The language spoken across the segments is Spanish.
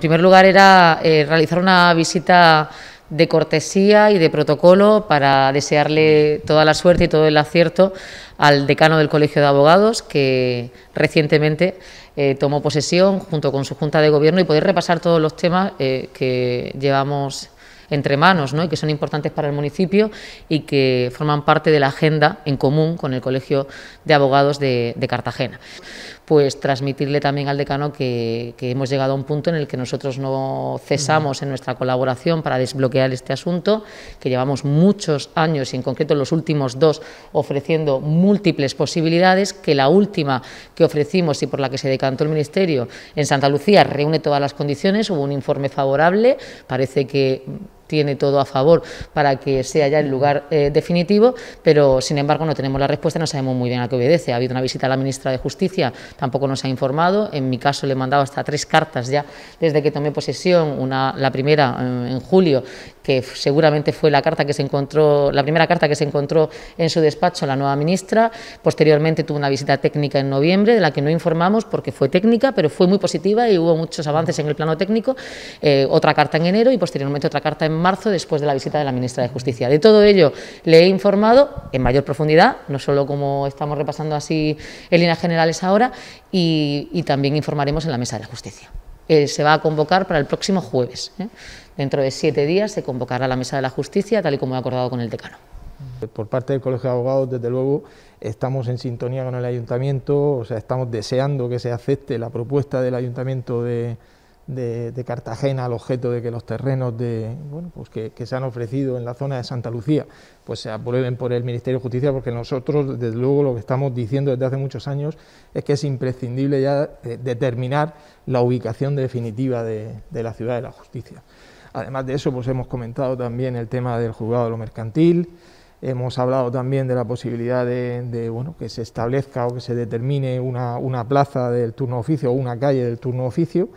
En primer lugar era eh, realizar una visita de cortesía y de protocolo para desearle toda la suerte y todo el acierto al decano del Colegio de Abogados, que recientemente eh, tomó posesión junto con su Junta de Gobierno y poder repasar todos los temas eh, que llevamos entre manos ¿no? y que son importantes para el municipio y que forman parte de la agenda en común con el Colegio de Abogados de, Cartagena. Pues transmitirle también al decano que, hemos llegado a un punto en el que nosotros no cesamos en nuestra colaboración para desbloquear este asunto, que llevamos muchos años y en concreto los últimos dos ofreciendo múltiples posibilidades, que la última que ofrecimos y por la que se decantó el Ministerio en Santa Lucía reúne todas las condiciones, hubo un informe favorable, parece que tiene todo a favor para que sea ya el lugar eh, definitivo, pero sin embargo no tenemos la respuesta, no sabemos muy bien a qué obedece. Ha habido una visita a la ministra de Justicia, tampoco nos ha informado. En mi caso le he mandado hasta tres cartas ya desde que tomé posesión, una, la primera eh, en, julio, que seguramente fue la carta que se encontró, la primera carta que se encontró en su despacho la nueva ministra. Posteriormente tuvo una visita técnica en noviembre, de la que no informamos porque fue técnica, pero fue muy positiva y hubo muchos avances en el plano técnico. Eh, otra carta en enero y posteriormente otra carta en marzo después de la visita de la ministra de Justicia. De todo ello le he informado en mayor profundidad, no solo como estamos repasando así en líneas generales ahora, y, también informaremos en la mesa de la justicia. Eh, se va a convocar para el próximo jueves. ¿eh? Dentro de siete días se convocará la mesa de la justicia, tal y como he acordado con el decano. Por parte del Colegio de Abogados, desde luego, estamos en sintonía con el Ayuntamiento, o sea, estamos deseando que se acepte la propuesta del Ayuntamiento de, de, Cartagena al objeto de que los terrenos de, bueno, pues que, se han ofrecido en la zona de Santa Lucía pues se aprueben por el Ministerio de Justicia, porque nosotros, desde luego, lo que estamos diciendo desde hace muchos años es que es imprescindible ya eh, determinar la ubicación definitiva de, la ciudad de la justicia. Además de eso, pues hemos comentado también el tema del juzgado de lo mercantil, Hemos hablado también de la posibilidad de, que se establezca o que se determine una, una plaza del turno oficio o una calle del turno oficio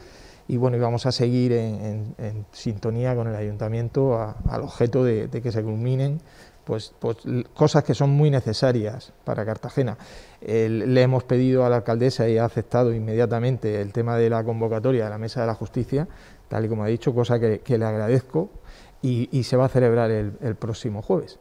y bueno, y vamos a seguir en, sintonía con el ayuntamiento al objeto de, que se culminen pues, pues cosas que son muy necesarias para Cartagena. le hemos pedido a la alcaldesa y ha aceptado inmediatamente el tema de la convocatoria de la Mesa de la Justicia, tal y como ha dicho, cosa que, le agradezco y, se va a celebrar el próximo jueves.